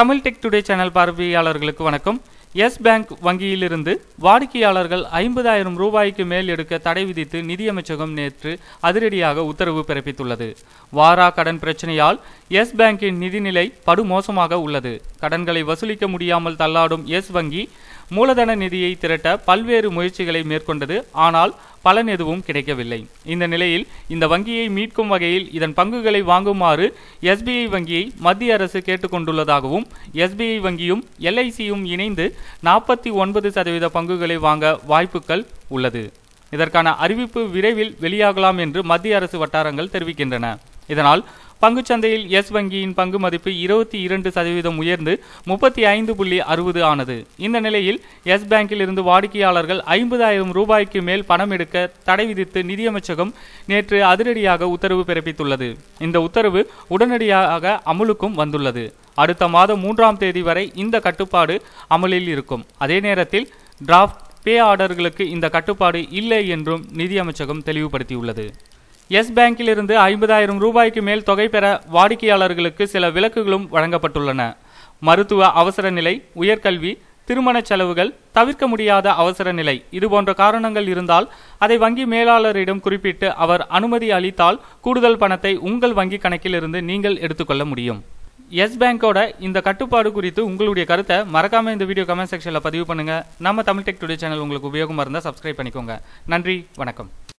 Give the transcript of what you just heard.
Tamil tech today channel பார்வையாளர்களுக்கு வணக்கம் S bank வங்கியிலிருந்து வாடிக்கையாளர்கள் ஐம்பதாயிரம் ரூபாய்க்கு மேல் எடுக்க தடை விதித்து நிதியமைச்சகம் நேற்று அதிரடியாக உத்தரவு பிறப்பித்துள்ளது வாரா கடன் பிரச்சனையால் எஸ் பேங்கின் நிதிநிலை படுமோசமாக உள்ளது கடன்களை வசூலிக்க முடியாமல் தள்ளாடும் எஸ் வங்கி மூலதன நிதியை திரட்ட பல்வேறு முயற்சிகளை மேற்கொண்டது ஆனால் பலன் எதுவும் கிடைக்கவில்லை இந்த நிலையில் இந்த வங்கியை மீட்கும் வகையில் இதன் பங்குகளை வாங்குமாறு எஸ்பிஐ வங்கியை மத்திய அரசு கேட்டுக்கொண்டுள்ளதாகவும் எஸ்பிஐ வங்கியும் எல்ஐசியும் இணைந்து நாற்பத்தி ஒன்பது சதவீத பங்குகளை வாங்க வாய்ப்புகள் உள்ளது இதற்கான அறிவிப்பு விரைவில் வெளியாகலாம் என்று மத்திய அரசு வட்டாரங்கள் தெரிவிக்கின்றன இதனால் பங்குச்சந்தையில் எஸ் வங்கியின் பங்கு மதிப்பு இருபத்தி இரண்டு சதவீதம் உயர்ந்து முப்பத்தி ஐந்து புள்ளி அறுபது ஆனது இந்த நிலையில் எஸ் பேங்கில் இருந்து வாடிக்கையாளர்கள் ஐம்பதாயிரம் ரூபாய்க்கு மேல் பணம் எடுக்க தடை விதித்து நிதியமைச்சகம் நேற்று அதிரடியாக உத்தரவு பிறப்பித்துள்ளது இந்த உத்தரவு உடனடியாக அமலுக்கும் வந்துள்ளது அடுத்த மாதம் மூன்றாம் தேதி வரை இந்த கட்டுப்பாடு அமலில் இருக்கும் அதே நேரத்தில் டிராஃப்ட் பே ஆர்டர்களுக்கு இந்த கட்டுப்பாடு இல்லை என்றும் நிதியமைச்சகம் தெளிவுபடுத்தியுள்ளது எஸ் பேங்கிலிருந்து ஐம்பதாயிரம் ரூபாய்க்கு மேல் தொகை பெற வாடிக்கையாளர்களுக்கு சில விலக்குகளும் வழங்கப்பட்டுள்ளன மருத்துவ அவசர நிலை உயர்கல்வி திருமண செலவுகள் தவிர்க்க முடியாத அவசர நிலை இதுபோன்ற காரணங்கள் இருந்தால் அதை வங்கி மேலாளரிடம் குறிப்பிட்டு அவர் அனுமதி அளித்தால் கூடுதல் பணத்தை உங்கள் வங்கி கணக்கிலிருந்து நீங்கள் எடுத்துக்கொள்ள முடியும் எஸ் பேங்கோட இந்த கட்டுப்பாடு குறித்து உங்களுடைய கருத்தை மறக்காம இந்த வீடியோ கமெண்ட் செக்ஷனில் பதிவு பண்ணுங்க நம்ம தமிழ் டெக் டுடே சேனல் உங்களுக்கு உபயோகமாக இருந்தால் சப்ஸ்கிரைப் பண்ணிக்கோங்க நன்றி வணக்கம்